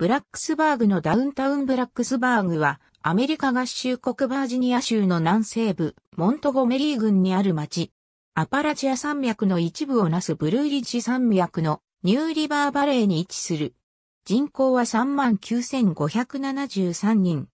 ブラックスバーグのダウンタウンブラックスバーグは、アメリカ合衆国バージニア州の南西部、モントゴメリー郡にある町。アパラチア山脈の一部をなすブルーリッジ山脈のニューリバーバレーに位置する。人口は39,573人。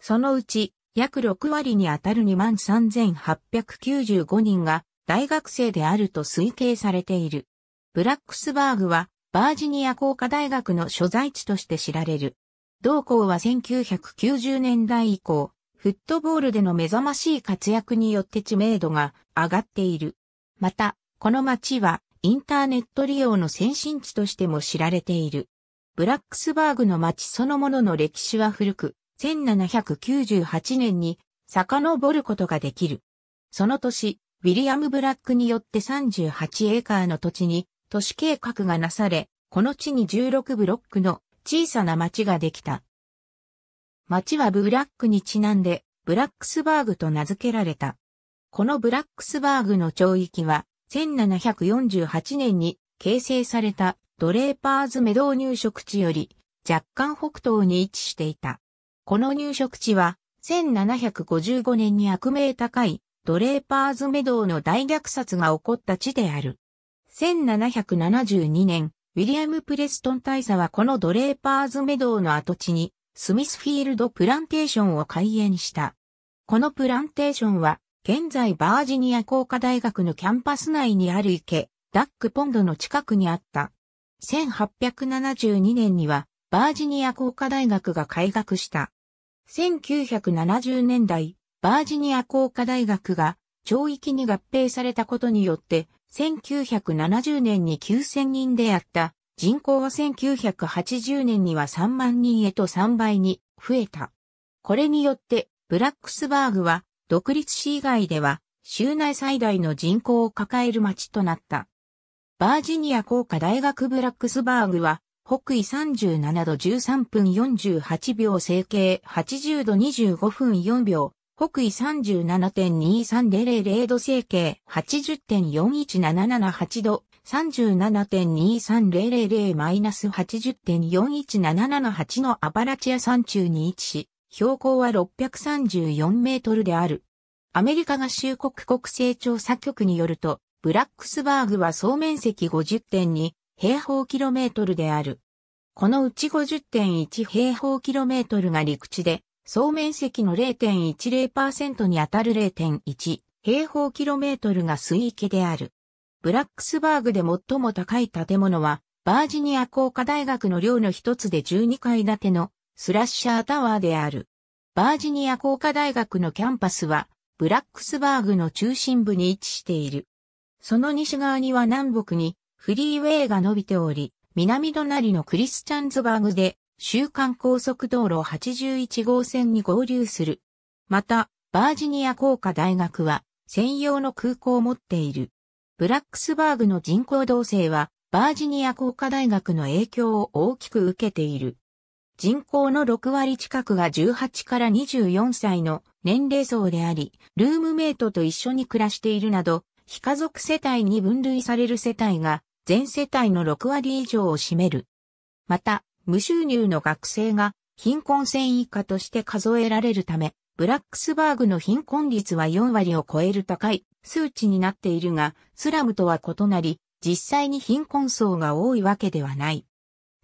そのうち、約6割にあたる23,895人が大学生であると推計されている。ブラックスバーグはバージニア工科大学の所在地として知られる。同校は1990年代以降、フットボールでの目覚ましい活躍によって知名度が上がっている。また、この町はインターネット利用の先進地としても知られている。ブラックスバーグの町そのものの歴史は古く、1798年に遡ることができる。その年、ウィリアム・ブラックによって38エーカーの土地に都市計画がなされ、この地に16ブロックの小さな町ができた。町はブラックにちなんで、ブラックスバーグと名付けられた。このブラックスバーグの町域は、1748年に形成されたドレーパーズメドウ入植地より若干北東に位置していた。この入植地は1755年に悪名高いドレーパーズメドウの大虐殺が起こった地である。1772年、ウィリアム・プレストン大佐はこのドレーパーズメドウの跡地に、スミスフィールドプランテーションを開園した。このプランテーションは、現在バージニア工科大学のキャンパス内にある池、ダックポンドの近くにあった。1872年には、バージニア工科大学が開学した。1970年代、バージニア工科大学が町域に合併されたことによって、1970年に9000人であった人口は1980年には3万人へと3倍に増えた。これによってブラックスバーグは独立市以外では州内最大の人口を抱える町となった。バージニア工科大学ブラックスバーグは北緯37度13分48秒整形80度25分4秒北緯37.2300度整形80.41778度37.2300-80.41778のアパラチア山中に位置し、標高は634メートルである。アメリカ合衆国国勢調査局によると、ブラックスバーグは総面積50.2平方キロメートルである。このうち50.1平方キロメートルが陸地で、総面積の0.10%にあたる0.1平方キロメートルが水域である。ブラックスバーグで最も高い建物は、バージニア工科大学の寮の一つで12階建てのスラッシャータワーである。バージニア工科大学のキャンパスは、ブラックスバーグの中心部に位置している。その西側には南北にフリーウェイが伸びており、南隣のクリスチャンズバーグで週間高速道路81号線に合流する。また、バージニア工科大学は専用の空港を持っている。ブラックスバーグの人口動静は、バージニア工科大学の影響を大きく受けている。人口の6割近くが18から24歳の年齢層であり、ルームメイトと一緒に暮らしているなど、非家族世帯に分類される世帯が、全世帯の6割以上を占める。また、無収入の学生が貧困線以下として数えられるため、ブラックスバーグの貧困率は4割を超える高い数値になっているが、スラムとは異なり、実際に貧困層が多いわけではない。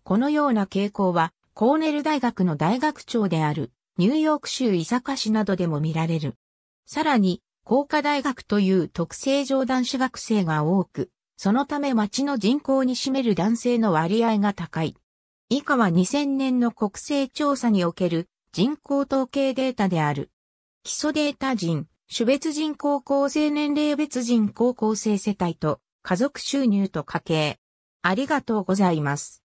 このような傾向は、コーネル大学の大学長である、ニューヨーク州伊坂市などでも見られる。さらに、工科大学という特性上男子学生が多く、そのため町の人口に占める男性の割合が高い。以下は2000年の国勢調査における人口統計データである。基礎データ人、種別人口構成年齢別人口構成世帯と家族収入と家計。ありがとうございます。